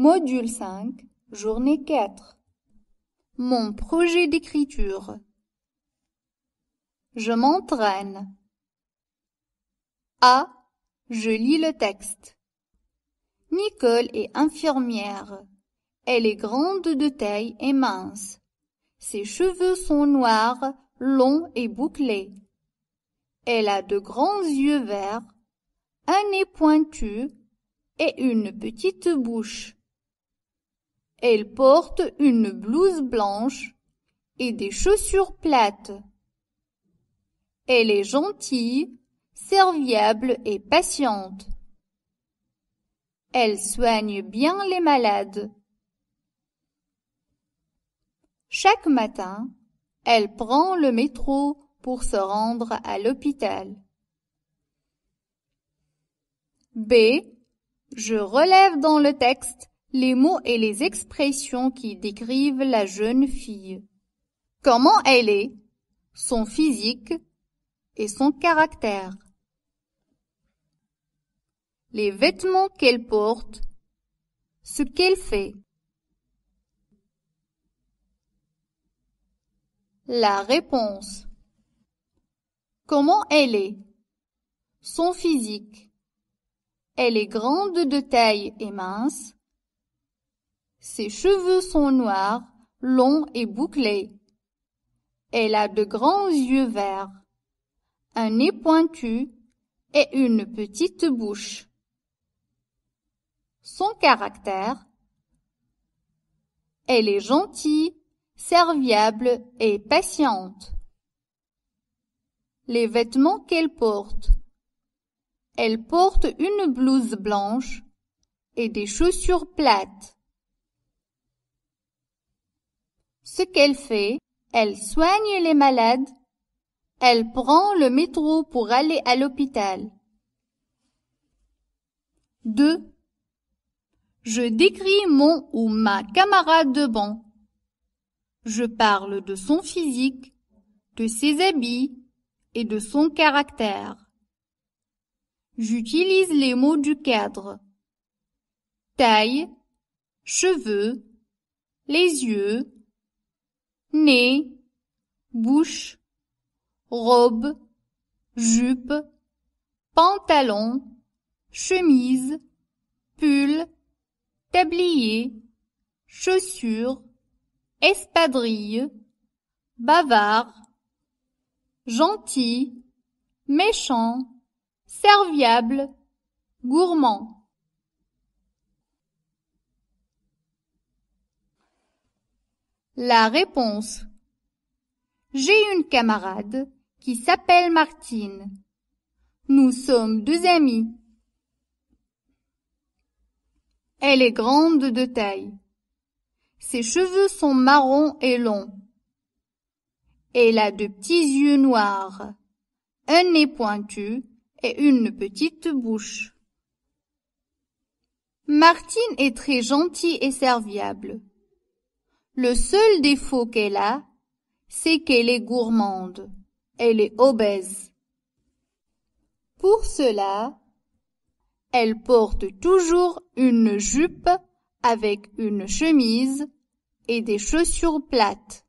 Module 5, journée 4. Mon projet d'écriture. Je m'entraîne. A. Je lis le texte. Nicole est infirmière. Elle est grande de taille et mince. Ses cheveux sont noirs, longs et bouclés. Elle a de grands yeux verts, un nez pointu et une petite bouche. Elle porte une blouse blanche et des chaussures plates. Elle est gentille, serviable et patiente. Elle soigne bien les malades. Chaque matin, elle prend le métro pour se rendre à l'hôpital. B. Je relève dans le texte les mots et les expressions qui décrivent la jeune fille, comment elle est, son physique et son caractère, les vêtements qu'elle porte, ce qu'elle fait, la réponse, comment elle est, son physique, elle est grande de taille et mince, ses cheveux sont noirs, longs et bouclés. Elle a de grands yeux verts, un nez pointu et une petite bouche. Son caractère Elle est gentille, serviable et patiente. Les vêtements qu'elle porte Elle porte une blouse blanche et des chaussures plates. Ce qu'elle fait, elle soigne les malades, elle prend le métro pour aller à l'hôpital. 2. Je décris mon ou ma camarade de banc. Je parle de son physique, de ses habits et de son caractère. J'utilise les mots du cadre. Taille, cheveux, les yeux, nez, bouche, robe, jupe, pantalon, chemise, pull, tablier, chaussures, espadrille, bavard, gentil, méchant, serviable, gourmand. La réponse J'ai une camarade qui s'appelle Martine. Nous sommes deux amies. Elle est grande de taille. Ses cheveux sont marrons et longs. Elle a de petits yeux noirs, un nez pointu et une petite bouche. Martine est très gentille et serviable. Le seul défaut qu'elle a, c'est qu'elle est gourmande, elle est obèse. Pour cela, elle porte toujours une jupe avec une chemise et des chaussures plates.